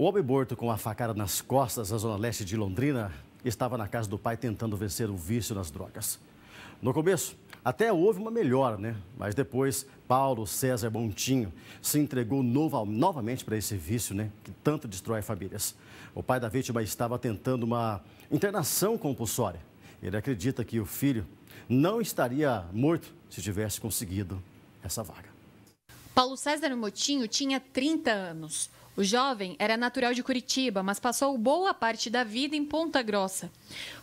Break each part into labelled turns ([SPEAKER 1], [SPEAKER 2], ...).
[SPEAKER 1] O homem morto com a facada nas costas, na zona leste de Londrina, estava na casa do pai tentando vencer o vício nas drogas. No começo, até houve uma melhora, né? Mas depois, Paulo César Montinho se entregou nova, novamente para esse vício, né? Que tanto destrói famílias. O pai da vítima estava tentando uma internação compulsória. Ele acredita que o filho não estaria morto se tivesse conseguido essa vaga.
[SPEAKER 2] Paulo César Motinho tinha 30 anos. O jovem era natural de Curitiba, mas passou boa parte da vida em Ponta Grossa.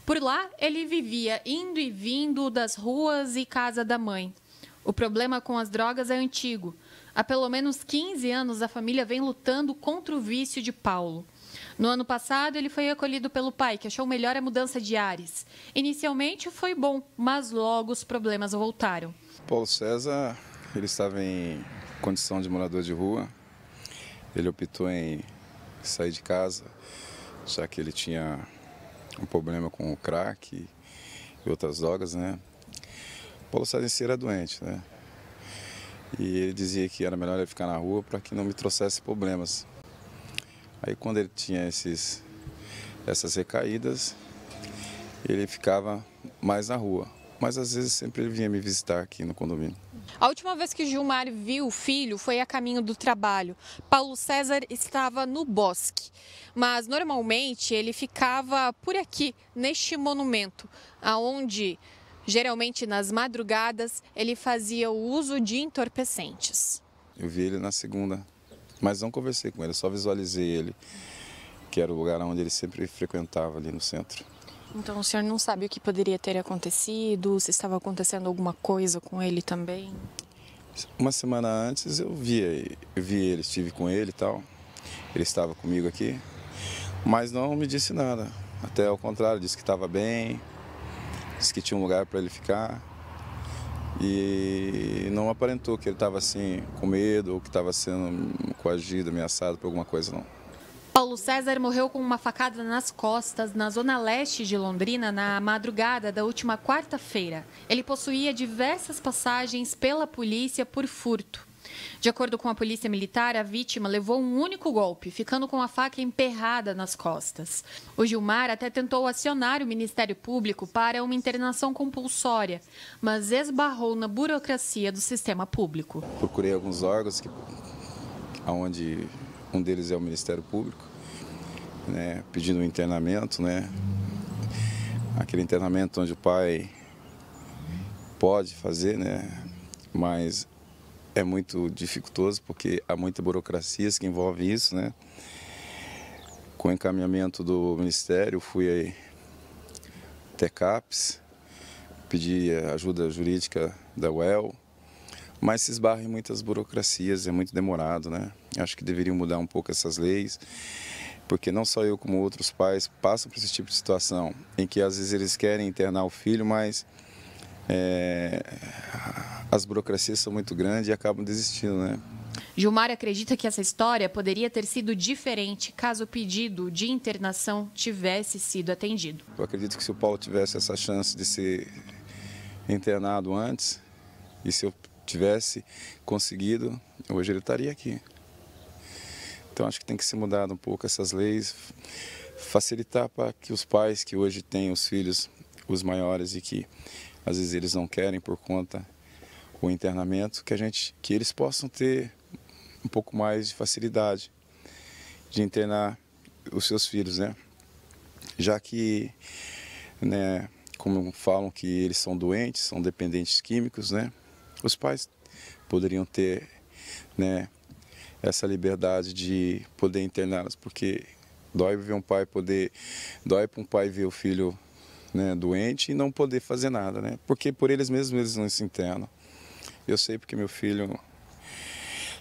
[SPEAKER 2] Por lá, ele vivia indo e vindo das ruas e casa da mãe. O problema com as drogas é antigo. Há pelo menos 15 anos, a família vem lutando contra o vício de Paulo. No ano passado, ele foi acolhido pelo pai, que achou melhor a mudança de ares. Inicialmente foi bom, mas logo os problemas voltaram.
[SPEAKER 1] Paulo César, ele estava em condição de morador de rua, ele optou em sair de casa, já que ele tinha um problema com o crack e outras drogas, né? Paulo Sardense era é doente, né? E ele dizia que era melhor ele ficar na rua para que não me trouxesse problemas. Aí quando ele tinha esses, essas recaídas, ele ficava mais na rua mas às vezes sempre ele vinha me visitar aqui no condomínio.
[SPEAKER 2] A última vez que Gilmar viu o filho foi a caminho do trabalho. Paulo César estava no bosque, mas normalmente ele ficava por aqui, neste monumento, aonde geralmente nas madrugadas ele fazia o uso de entorpecentes.
[SPEAKER 1] Eu vi ele na segunda, mas não conversei com ele, só visualizei ele, que era o lugar onde ele sempre frequentava ali no centro.
[SPEAKER 2] Então o senhor não sabe o que poderia ter acontecido, se estava acontecendo alguma coisa com ele também?
[SPEAKER 1] Uma semana antes eu vi, eu vi ele, estive com ele e tal. Ele estava comigo aqui, mas não me disse nada. Até ao contrário, disse que estava bem, disse que tinha um lugar para ele ficar. E não aparentou que ele estava assim com medo ou que estava sendo coagido, ameaçado por alguma coisa não.
[SPEAKER 2] Paulo César morreu com uma facada nas costas na zona leste de Londrina na madrugada da última quarta-feira. Ele possuía diversas passagens pela polícia por furto. De acordo com a polícia militar, a vítima levou um único golpe, ficando com a faca emperrada nas costas. O Gilmar até tentou acionar o Ministério Público para uma internação compulsória, mas esbarrou na burocracia do sistema público.
[SPEAKER 1] Procurei alguns órgãos que onde um deles é o Ministério Público, né, pedindo um internamento, né? Aquele internamento onde o pai pode fazer, né? Mas é muito dificultoso porque há muita burocracia que envolve isso, né? Com o encaminhamento do Ministério, fui aí até CAPES, pedi ajuda jurídica da UEL, mas se esbarra em muitas burocracias, é muito demorado, né? Acho que deveriam mudar um pouco essas leis porque não só eu como outros pais passam por esse tipo de situação, em que às vezes eles querem internar o filho, mas é, as burocracias são muito grandes e acabam desistindo, né?
[SPEAKER 2] Gilmar acredita que essa história poderia ter sido diferente caso o pedido de internação tivesse sido atendido.
[SPEAKER 1] Eu acredito que se o Paulo tivesse essa chance de ser internado antes, e se eu tivesse conseguido, hoje ele estaria aqui. Então acho que tem que ser mudado um pouco essas leis, facilitar para que os pais que hoje têm os filhos, os maiores e que às vezes eles não querem por conta o internamento, que a gente, que eles possam ter um pouco mais de facilidade de internar os seus filhos, né? Já que, né, como falam que eles são doentes, são dependentes químicos, né? Os pais poderiam ter, né, essa liberdade de poder interná-las, porque dói ver um pai poder, dói para um pai ver o filho né, doente e não poder fazer nada, né? Porque por eles mesmos eles não se internam. Eu sei porque meu filho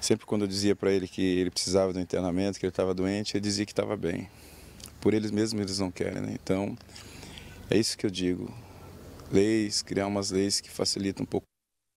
[SPEAKER 1] sempre quando eu dizia para ele que ele precisava do internamento, que ele estava doente, ele dizia que estava bem. Por eles mesmos eles não querem, né? Então é isso que eu digo. Leis, criar umas leis que facilitam um pouco